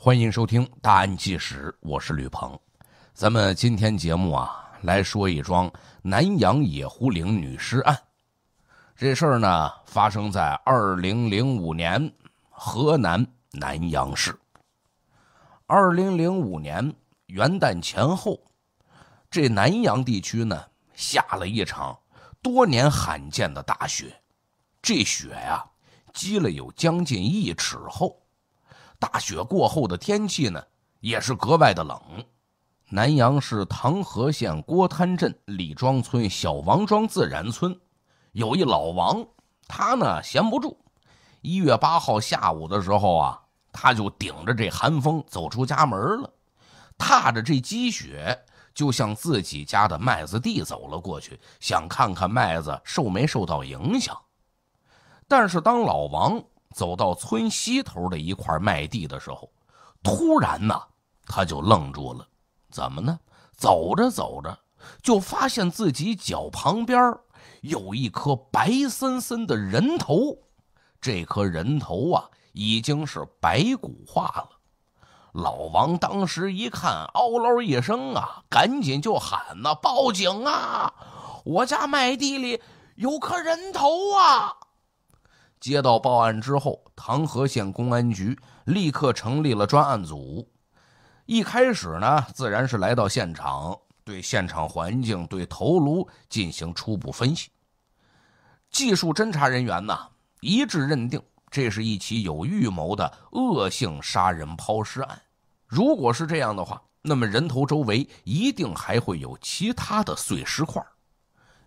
欢迎收听《大案纪实》，我是吕鹏。咱们今天节目啊，来说一桩南阳野狐岭女尸案。这事儿呢，发生在二零零五年，河南南阳市。二零零五年元旦前后，这南阳地区呢下了一场多年罕见的大雪，这雪呀积了有将近一尺厚。大雪过后的天气呢，也是格外的冷。南阳市唐河县郭滩镇李庄村小王庄自然村，有一老王，他呢闲不住。一月八号下午的时候啊，他就顶着这寒风走出家门了，踏着这积雪，就向自己家的麦子地走了过去，想看看麦子受没受到影响。但是当老王。走到村西头的一块麦地的时候，突然呢，他就愣住了。怎么呢？走着走着，就发现自己脚旁边有一颗白森森的人头。这颗人头啊，已经是白骨化了。老王当时一看，嗷唠一声啊，赶紧就喊：“呐，报警啊！我家麦地里有颗人头啊！”接到报案之后，唐河县公安局立刻成立了专案组。一开始呢，自然是来到现场，对现场环境、对头颅进行初步分析。技术侦查人员呢，一致认定这是一起有预谋的恶性杀人抛尸案。如果是这样的话，那么人头周围一定还会有其他的碎石块。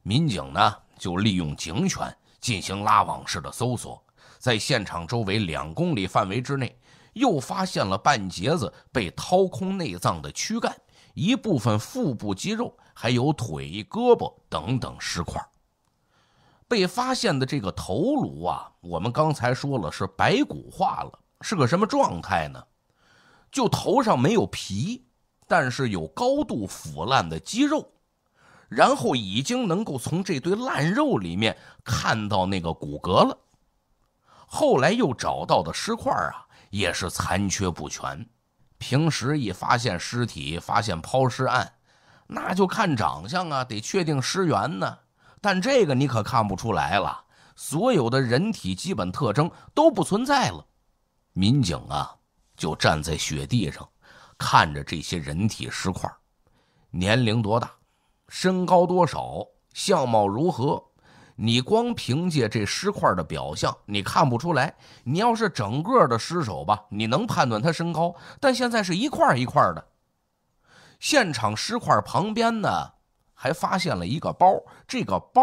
民警呢，就利用警犬。进行拉网式的搜索，在现场周围两公里范围之内，又发现了半截子被掏空内脏的躯干，一部分腹部肌肉，还有腿、胳膊等等尸块。被发现的这个头颅啊，我们刚才说了是白骨化了，是个什么状态呢？就头上没有皮，但是有高度腐烂的肌肉。然后已经能够从这堆烂肉里面看到那个骨骼了。后来又找到的尸块啊，也是残缺不全。平时一发现尸体、发现抛尸案，那就看长相啊，得确定尸源呢。但这个你可看不出来了，所有的人体基本特征都不存在了。民警啊，就站在雪地上，看着这些人体尸块，年龄多大？身高多少，相貌如何？你光凭借这尸块的表象，你看不出来。你要是整个的尸首吧，你能判断他身高。但现在是一块一块的，现场尸块旁边呢，还发现了一个包。这个包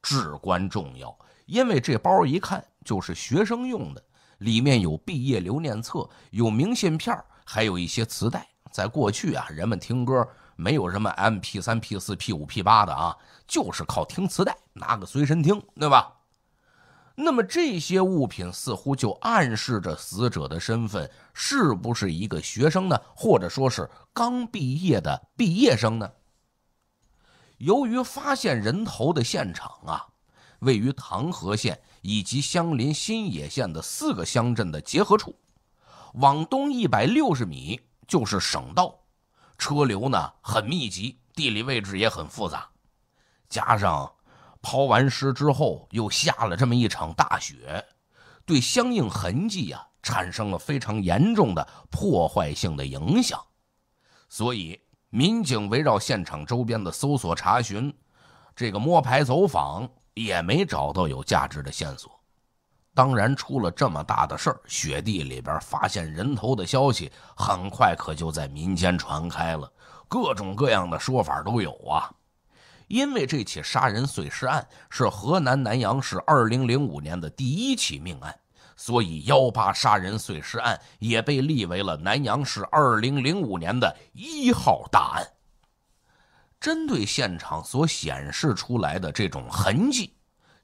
至关重要，因为这包一看就是学生用的，里面有毕业留念册，有明信片，还有一些磁带。在过去啊，人们听歌。没有什么 M P 三、P 四、P 五、P 八的啊，就是靠听磁带，拿个随身听，对吧？那么这些物品似乎就暗示着死者的身份是不是一个学生呢？或者说是刚毕业的毕业生呢？由于发现人头的现场啊，位于唐河县以及相邻新野县的四个乡镇的结合处，往东一百六十米就是省道。车流呢很密集，地理位置也很复杂，加上抛完尸之后又下了这么一场大雪，对相应痕迹啊产生了非常严重的破坏性的影响，所以民警围绕现场周边的搜索查询、这个摸排走访也没找到有价值的线索。当然，出了这么大的事儿，雪地里边发现人头的消息很快可就在民间传开了，各种各样的说法都有啊。因为这起杀人碎尸案是河南南阳市2005年的第一起命案，所以“幺八”杀人碎尸案也被立为了南阳市2005年的一号大案。针对现场所显示出来的这种痕迹，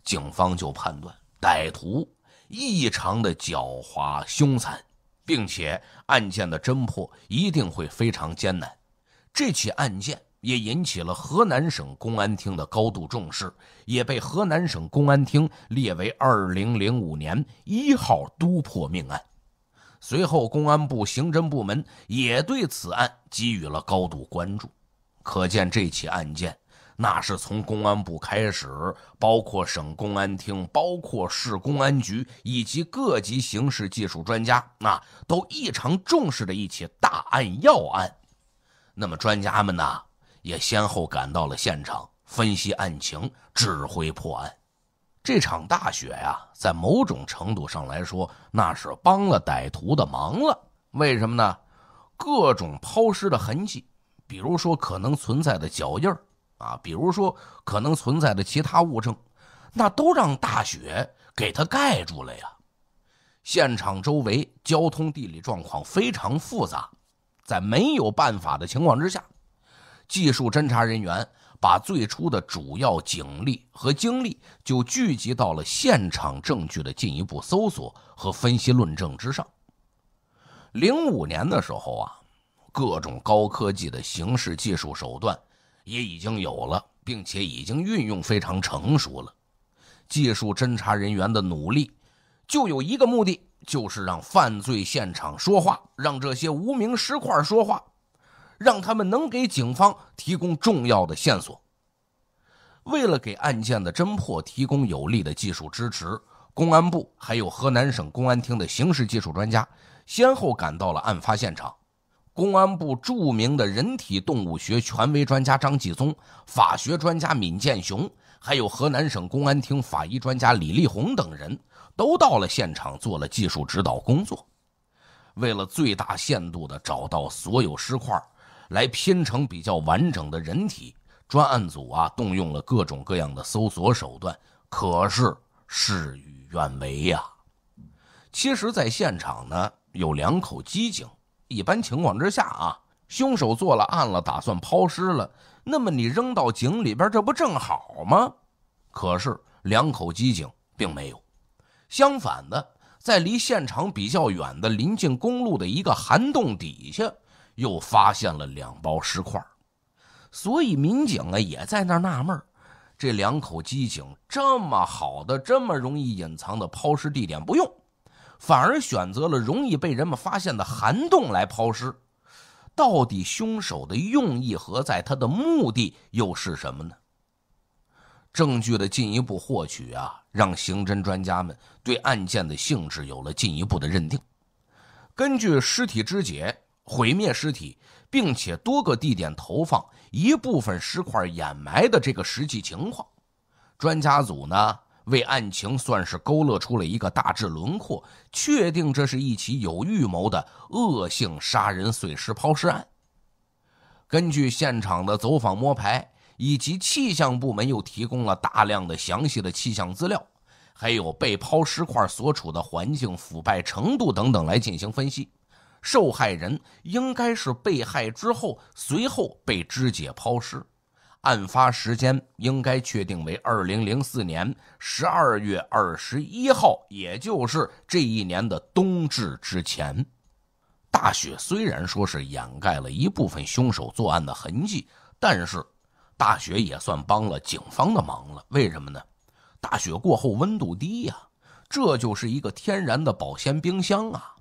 警方就判断歹徒。异常的狡猾凶残，并且案件的侦破一定会非常艰难。这起案件也引起了河南省公安厅的高度重视，也被河南省公安厅列为2005年一号督破命案。随后，公安部刑侦部门也对此案给予了高度关注。可见，这起案件。那是从公安部开始，包括省公安厅、包括市公安局以及各级刑事技术专家，那都异常重视的一起大案要案。那么专家们呢，也先后赶到了现场，分析案情，指挥破案。这场大雪呀，在某种程度上来说，那是帮了歹徒的忙了。为什么呢？各种抛尸的痕迹，比如说可能存在的脚印儿。啊，比如说可能存在的其他物证，那都让大雪给它盖住了呀。现场周围交通地理状况非常复杂，在没有办法的情况之下，技术侦查人员把最初的主要警力和精力就聚集到了现场证据的进一步搜索和分析论证之上。零五年的时候啊，各种高科技的刑事技术手段。也已经有了，并且已经运用非常成熟了。技术侦查人员的努力，就有一个目的，就是让犯罪现场说话，让这些无名尸块说话，让他们能给警方提供重要的线索。为了给案件的侦破提供有力的技术支持，公安部还有河南省公安厅的刑事技术专家，先后赶到了案发现场。公安部著名的人体动物学权威专家张继宗、法学专家闵建雄，还有河南省公安厅法医专家李立红等人，都到了现场做了技术指导工作。为了最大限度地找到所有尸块，来拼成比较完整的人体，专案组啊动用了各种各样的搜索手段，可是事与愿违呀。其实，在现场呢有两口机井。一般情况之下啊，凶手做了案了，打算抛尸了，那么你扔到井里边，这不正好吗？可是两口机井并没有，相反的，在离现场比较远的临近公路的一个涵洞底下，又发现了两包尸块，所以民警啊也在那纳闷这两口机井这么好的、这么容易隐藏的抛尸地点不用。反而选择了容易被人们发现的涵洞来抛尸，到底凶手的用意何在？他的目的又是什么呢？证据的进一步获取啊，让刑侦专家们对案件的性质有了进一步的认定。根据尸体肢解、毁灭尸体，并且多个地点投放一部分尸块掩埋的这个实际情况，专家组呢？为案情算是勾勒出了一个大致轮廓，确定这是一起有预谋的恶性杀人碎尸抛尸案。根据现场的走访摸排，以及气象部门又提供了大量的详细的气象资料，还有被抛尸块所处的环境腐败程度等等来进行分析，受害人应该是被害之后，随后被肢解抛尸。案发时间应该确定为二零零四年十二月二十一号，也就是这一年的冬至之前。大雪虽然说是掩盖了一部分凶手作案的痕迹，但是大雪也算帮了警方的忙了。为什么呢？大雪过后温度低呀，这就是一个天然的保鲜冰箱啊。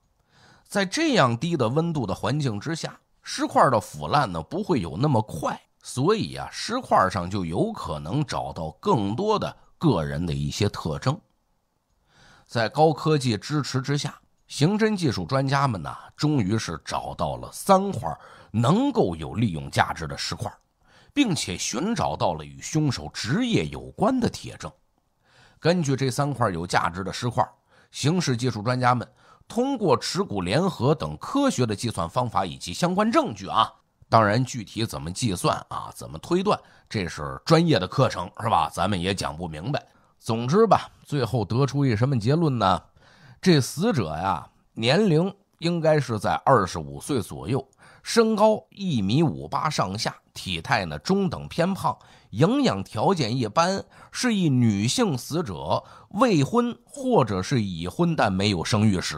在这样低的温度的环境之下，尸块的腐烂呢不会有那么快。所以啊，尸块上就有可能找到更多的个人的一些特征。在高科技支持之下，刑侦技术专家们呢，终于是找到了三块能够有利用价值的尸块，并且寻找到了与凶手职业有关的铁证。根据这三块有价值的尸块，刑事技术专家们通过耻骨联合等科学的计算方法以及相关证据啊。当然，具体怎么计算啊？怎么推断？这是专业的课程，是吧？咱们也讲不明白。总之吧，最后得出一什么结论呢？这死者呀，年龄应该是在二十五岁左右，身高一米五八上下，体态呢中等偏胖，营养条件一般，是一女性死者，未婚或者是已婚但没有生育史。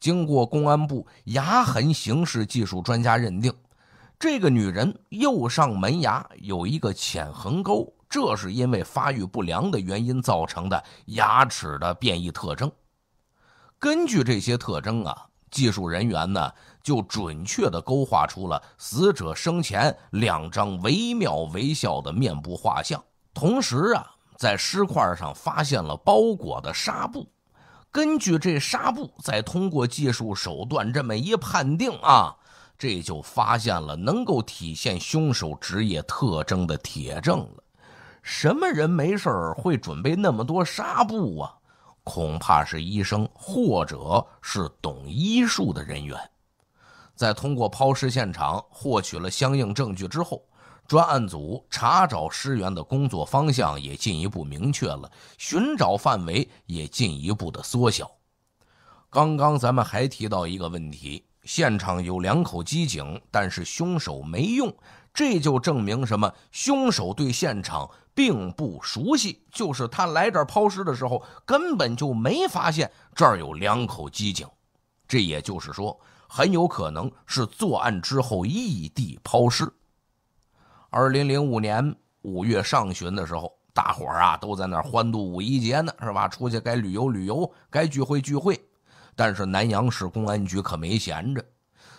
经过公安部牙痕刑事技术专家认定。这个女人右上门牙有一个浅横沟，这是因为发育不良的原因造成的牙齿的变异特征。根据这些特征啊，技术人员呢就准确地勾画出了死者生前两张惟妙惟肖的面部画像。同时啊，在尸块上发现了包裹的纱布，根据这纱布，再通过技术手段这么一判定啊。这就发现了能够体现凶手职业特征的铁证了。什么人没事会准备那么多纱布啊？恐怕是医生或者是懂医术的人员。在通过抛尸现场获取了相应证据之后，专案组查找尸源的工作方向也进一步明确了，寻找范围也进一步的缩小。刚刚咱们还提到一个问题。现场有两口机井，但是凶手没用，这就证明什么？凶手对现场并不熟悉，就是他来这儿抛尸的时候，根本就没发现这儿有两口机井。这也就是说，很有可能是作案之后异地抛尸。二零零五年五月上旬的时候，大伙儿啊都在那儿欢度五一节呢，是吧？出去该旅游旅游，该聚会聚会。但是南阳市公安局可没闲着，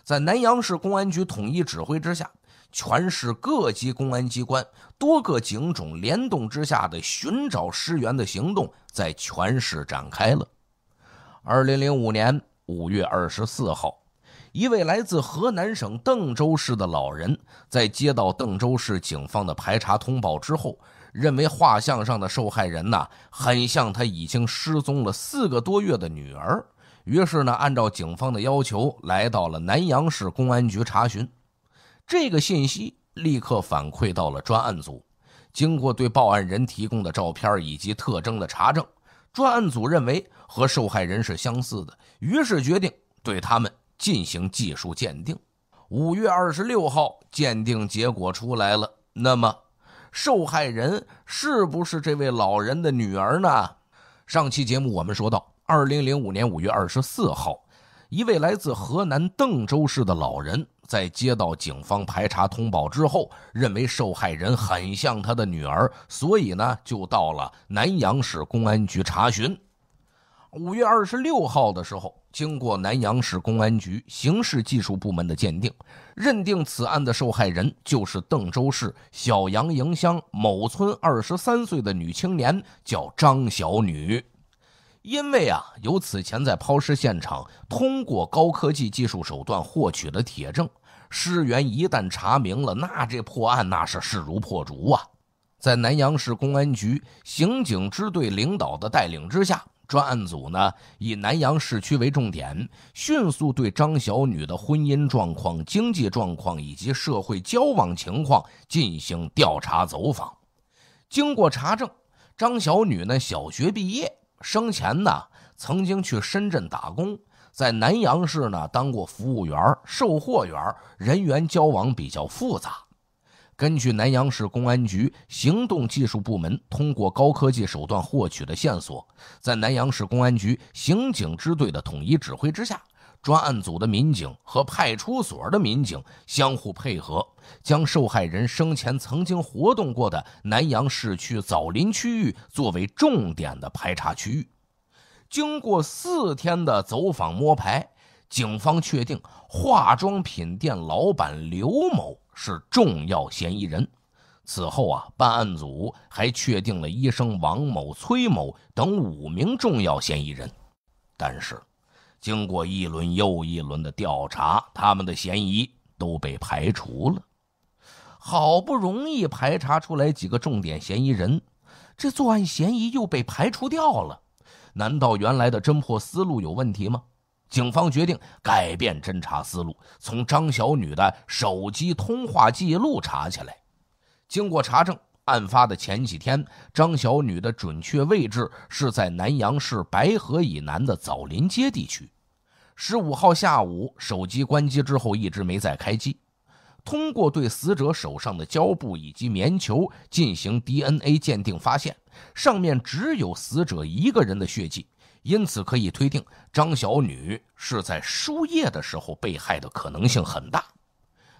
在南阳市公安局统一指挥之下，全市各级公安机关多个警种联动之下的寻找尸源的行动在全市展开了。二零零五年五月二十四号，一位来自河南省邓州市的老人在接到邓州市警方的排查通报之后，认为画像上的受害人呐，很像他已经失踪了四个多月的女儿。于是呢，按照警方的要求，来到了南阳市公安局查询。这个信息立刻反馈到了专案组。经过对报案人提供的照片以及特征的查证，专案组认为和受害人是相似的，于是决定对他们进行技术鉴定。五月二十六号，鉴定结果出来了。那么，受害人是不是这位老人的女儿呢？上期节目我们说到。二零零五年五月二十四号，一位来自河南邓州市的老人在接到警方排查通报之后，认为受害人很像他的女儿，所以呢就到了南阳市公安局查询。五月二十六号的时候，经过南阳市公安局刑事技术部门的鉴定，认定此案的受害人就是邓州市小杨营乡某村二十三岁的女青年，叫张小女。因为啊，有此前在抛尸现场通过高科技技术手段获取的铁证，尸源一旦查明了，那这破案那是势如破竹啊！在南阳市公安局刑警支队领导的带领之下，专案组呢以南阳市区为重点，迅速对张小女的婚姻状况、经济状况以及社会交往情况进行调查走访。经过查证，张小女呢小学毕业。生前呢，曾经去深圳打工，在南阳市呢当过服务员、售货员，人员交往比较复杂。根据南阳市公安局行动技术部门通过高科技手段获取的线索，在南阳市公安局刑警支队的统一指挥之下。专案组的民警和派出所的民警相互配合，将受害人生前曾经活动过的南阳市区枣林区域作为重点的排查区域。经过四天的走访摸排，警方确定化妆品店老板刘某是重要嫌疑人。此后啊，办案组还确定了医生王某、崔某等五名重要嫌疑人。但是。经过一轮又一轮的调查，他们的嫌疑都被排除了。好不容易排查出来几个重点嫌疑人，这作案嫌疑又被排除掉了。难道原来的侦破思路有问题吗？警方决定改变侦查思路，从张小女的手机通话记录查起来。经过查证，案发的前几天，张小女的准确位置是在南阳市白河以南的枣林街地区。十五号下午，手机关机之后一直没再开机。通过对死者手上的胶布以及棉球进行 DNA 鉴定，发现上面只有死者一个人的血迹，因此可以推定张小女是在输液的时候被害的可能性很大。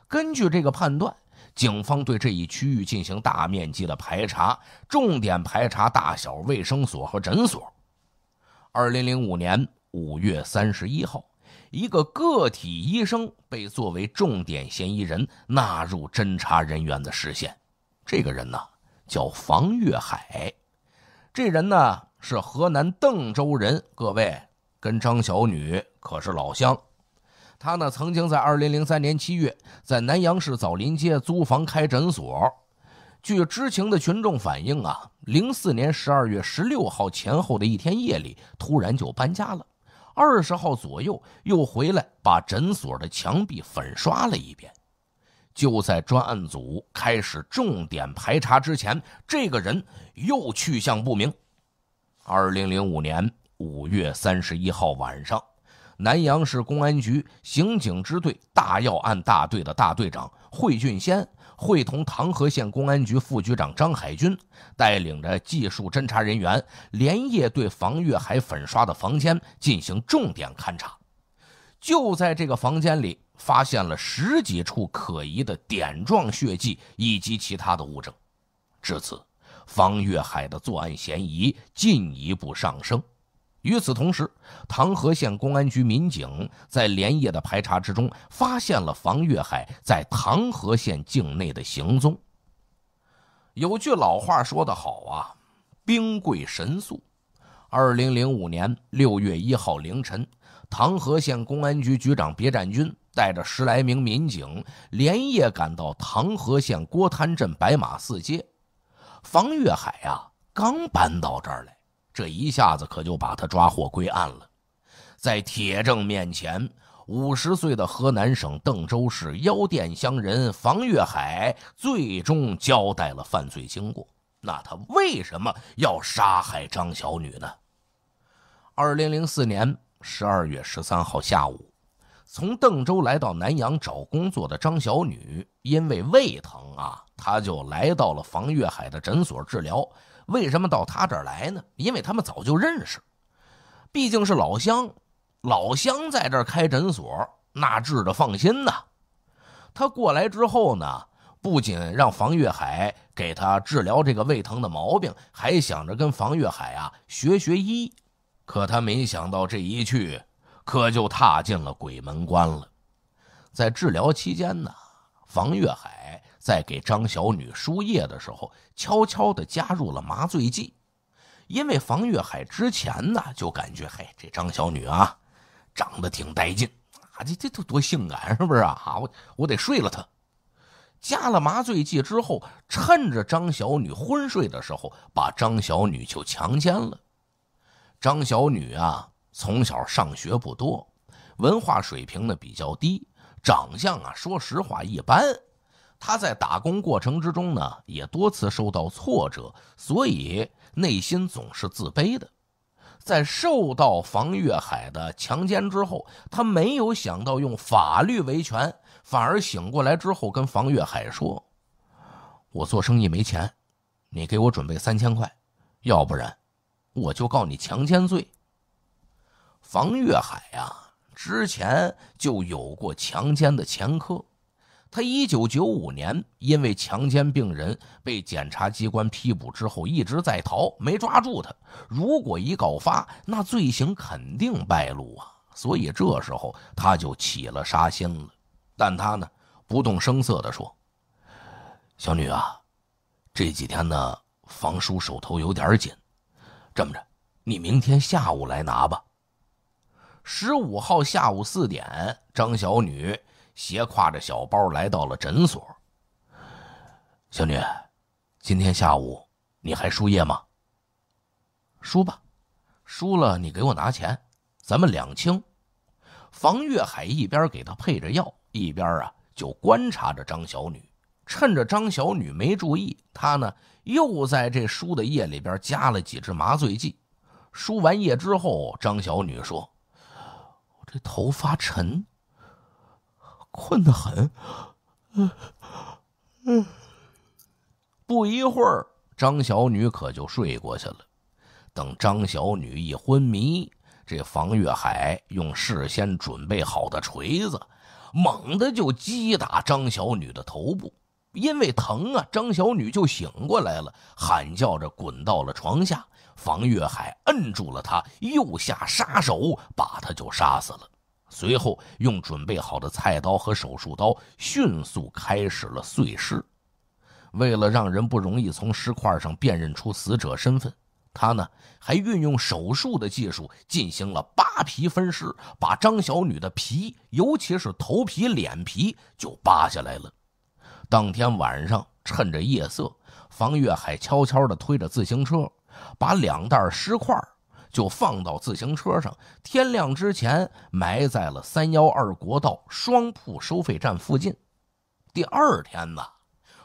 根据这个判断，警方对这一区域进行大面积的排查，重点排查大小卫生所和诊所。二零零五年。五月三十一号，一个个体医生被作为重点嫌疑人纳入侦查人员的视线。这个人呢叫房月海，这人呢是河南邓州人，各位跟张小女可是老乡。他呢曾经在二零零三年七月在南阳市枣林街租房开诊所。据知情的群众反映啊，零四年十二月十六号前后的一天夜里，突然就搬家了。二十号左右又回来把诊所的墙壁粉刷了一遍，就在专案组开始重点排查之前，这个人又去向不明。二零零五年五月三十一号晚上，南阳市公安局刑警支队大要案大队的大队长惠俊先。会同唐河县公安局副局长张海军，带领着技术侦查人员，连夜对房月海粉刷的房间进行重点勘查。就在这个房间里，发现了十几处可疑的点状血迹以及其他的物证。至此，方月海的作案嫌疑进一步上升。与此同时，唐河县公安局民警在连夜的排查之中，发现了房月海在唐河县境内的行踪。有句老话说得好啊，“兵贵神速”。二零零五年六月一号凌晨，唐河县公安局局长别占军带着十来名民警连夜赶到唐河县郭滩镇白马寺街。房月海呀，刚搬到这儿来。这一下子可就把他抓获归案了，在铁证面前，五十岁的河南省邓州市腰店乡人房月海最终交代了犯罪经过。那他为什么要杀害张小女呢？二零零四年十二月十三号下午，从邓州来到南阳找工作的张小女因为胃疼啊，她就来到了房月海的诊所治疗。为什么到他这儿来呢？因为他们早就认识，毕竟是老乡。老乡在这儿开诊所，那治的放心呐。他过来之后呢，不仅让房月海给他治疗这个胃疼的毛病，还想着跟房月海啊学学医。可他没想到这一去，可就踏进了鬼门关了。在治疗期间呢，房月海。在给张小女输液的时候，悄悄地加入了麻醉剂，因为房月海之前呢就感觉，嘿，这张小女啊，长得挺带劲，啊，这这都多性感，是不是啊？啊，我我得睡了她。加了麻醉剂之后，趁着张小女昏睡的时候，把张小女就强奸了。张小女啊，从小上学不多，文化水平呢比较低，长相啊，说实话一般。他在打工过程之中呢，也多次受到挫折，所以内心总是自卑的。在受到房月海的强奸之后，他没有想到用法律维权，反而醒过来之后跟房月海说：“我做生意没钱，你给我准备三千块，要不然我就告你强奸罪。”房月海呀，之前就有过强奸的前科。他一九九五年因为强奸病人被检察机关批捕之后一直在逃，没抓住他。如果一告发，那罪行肯定败露啊！所以这时候他就起了杀心了。但他呢不动声色地说：“小女啊，这几天呢房叔手头有点紧，这么着，你明天下午来拿吧。十五号下午四点，张小女。”斜挎着小包来到了诊所。小女，今天下午你还输液吗？输吧，输了你给我拿钱，咱们两清。房月海一边给他配着药，一边啊就观察着张小女。趁着张小女没注意，他呢又在这输的液里边加了几支麻醉剂。输完液之后，张小女说：“我这头发沉。”困得很，嗯，不一会儿，张小女可就睡过去了。等张小女一昏迷，这房月海用事先准备好的锤子，猛的就击打张小女的头部。因为疼啊，张小女就醒过来了，喊叫着滚到了床下。房月海摁住了她，又下杀手，把她就杀死了。随后，用准备好的菜刀和手术刀迅速开始了碎尸。为了让人不容易从尸块上辨认出死者身份，他呢还运用手术的技术进行了扒皮分尸，把张小女的皮，尤其是头皮、脸皮就扒下来了。当天晚上，趁着夜色，方月海悄悄地推着自行车，把两袋尸块就放到自行车上，天亮之前埋在了三幺二国道双铺收费站附近。第二天呢，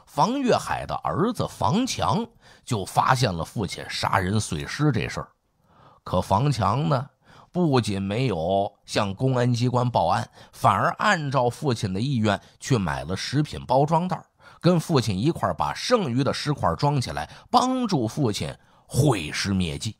房月海的儿子房强就发现了父亲杀人碎尸这事儿。可房强呢，不仅没有向公安机关报案，反而按照父亲的意愿去买了食品包装袋，跟父亲一块把剩余的尸块装起来，帮助父亲毁尸灭迹。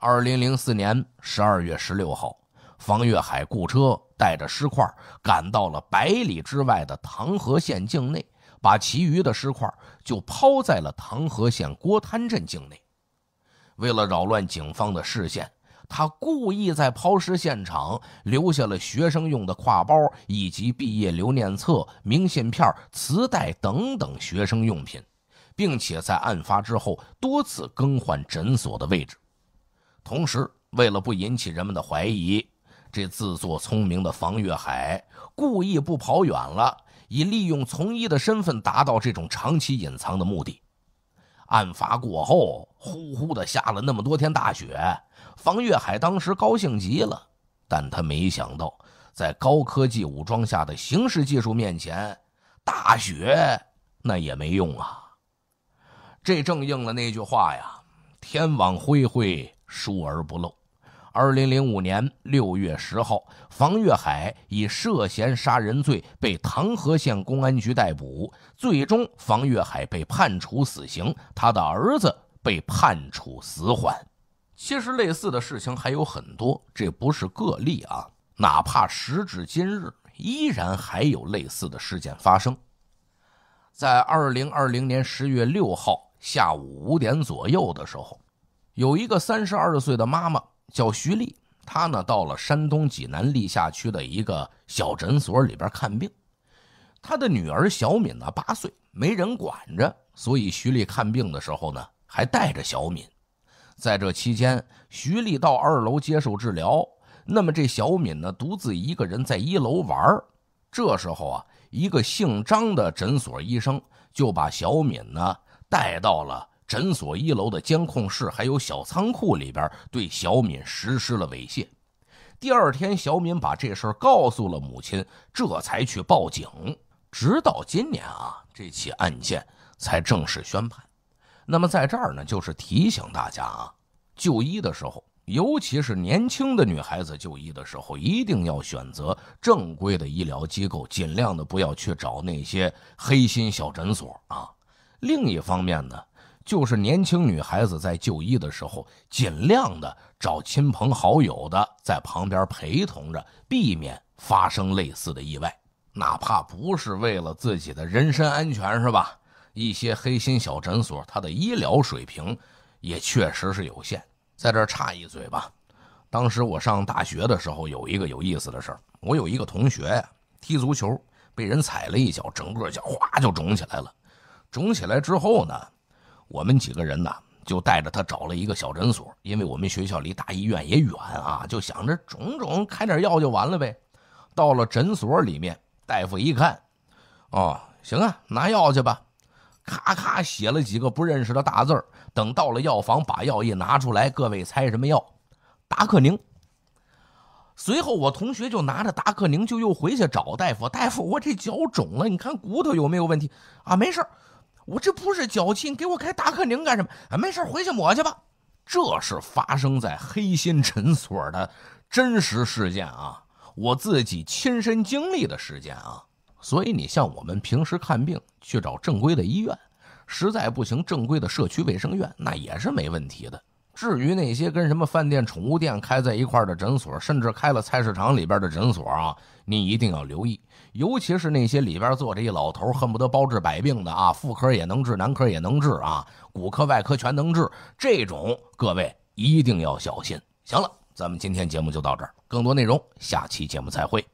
二零零四年十二月十六号，方月海雇车带着尸块赶到了百里之外的唐河县境内，把其余的尸块就抛在了唐河县郭滩镇境内。为了扰乱警方的视线，他故意在抛尸现场留下了学生用的挎包以及毕业留念册、明信片、磁带等等学生用品，并且在案发之后多次更换诊所的位置。同时，为了不引起人们的怀疑，这自作聪明的房月海故意不跑远了，以利用从医的身份达到这种长期隐藏的目的。案发过后，呼呼的下了那么多天大雪，房月海当时高兴极了，但他没想到，在高科技武装下的刑事技术面前，大雪那也没用啊。这正应了那句话呀：“天网恢恢。”疏而不漏。二零零五年六月十号，房月海以涉嫌杀人罪被唐河县公安局逮捕，最终房月海被判处死刑，他的儿子被判处死缓。其实类似的事情还有很多，这不是个例啊！哪怕时至今日，依然还有类似的事件发生。在二零二零年十月六号下午五点左右的时候。有一个三十二岁的妈妈叫徐丽，她呢到了山东济南历下区的一个小诊所里边看病，她的女儿小敏呢八岁，没人管着，所以徐丽看病的时候呢还带着小敏，在这期间，徐丽到二楼接受治疗，那么这小敏呢独自一个人在一楼玩这时候啊，一个姓张的诊所医生就把小敏呢带到了。诊所一楼的监控室，还有小仓库里边，对小敏实施了猥亵。第二天，小敏把这事儿告诉了母亲，这才去报警。直到今年啊，这起案件才正式宣判。那么，在这儿呢，就是提醒大家啊，就医的时候，尤其是年轻的女孩子就医的时候，一定要选择正规的医疗机构，尽量的不要去找那些黑心小诊所啊。另一方面呢。就是年轻女孩子在就医的时候，尽量的找亲朋好友的在旁边陪同着，避免发生类似的意外。哪怕不是为了自己的人身安全，是吧？一些黑心小诊所，它的医疗水平也确实是有限。在这插一嘴吧，当时我上大学的时候，有一个有意思的事儿，我有一个同学踢足球被人踩了一脚，整个脚哗就肿起来了。肿起来之后呢？我们几个人呢，就带着他找了一个小诊所，因为我们学校离大医院也远啊，就想着种种开点药就完了呗。到了诊所里面，大夫一看，哦，行啊，拿药去吧。咔咔写了几个不认识的大字等到了药房，把药一拿出来，各位猜什么药？达克宁。随后我同学就拿着达克宁，就又回去找大夫。大夫，我这脚肿了，你看骨头有没有问题啊？没事儿。我这不是脚气，你给我开达克宁干什么？啊，没事，回去抹去吧。这是发生在黑心诊所的真实事件啊，我自己亲身经历的事件啊。所以你像我们平时看病去找正规的医院，实在不行，正规的社区卫生院那也是没问题的。至于那些跟什么饭店、宠物店开在一块的诊所，甚至开了菜市场里边的诊所啊，你一定要留意。尤其是那些里边坐着一老头，恨不得包治百病的啊，妇科也能治，男科也能治啊，骨科、外科全能治，这种各位一定要小心。行了，咱们今天节目就到这儿，更多内容下期节目再会。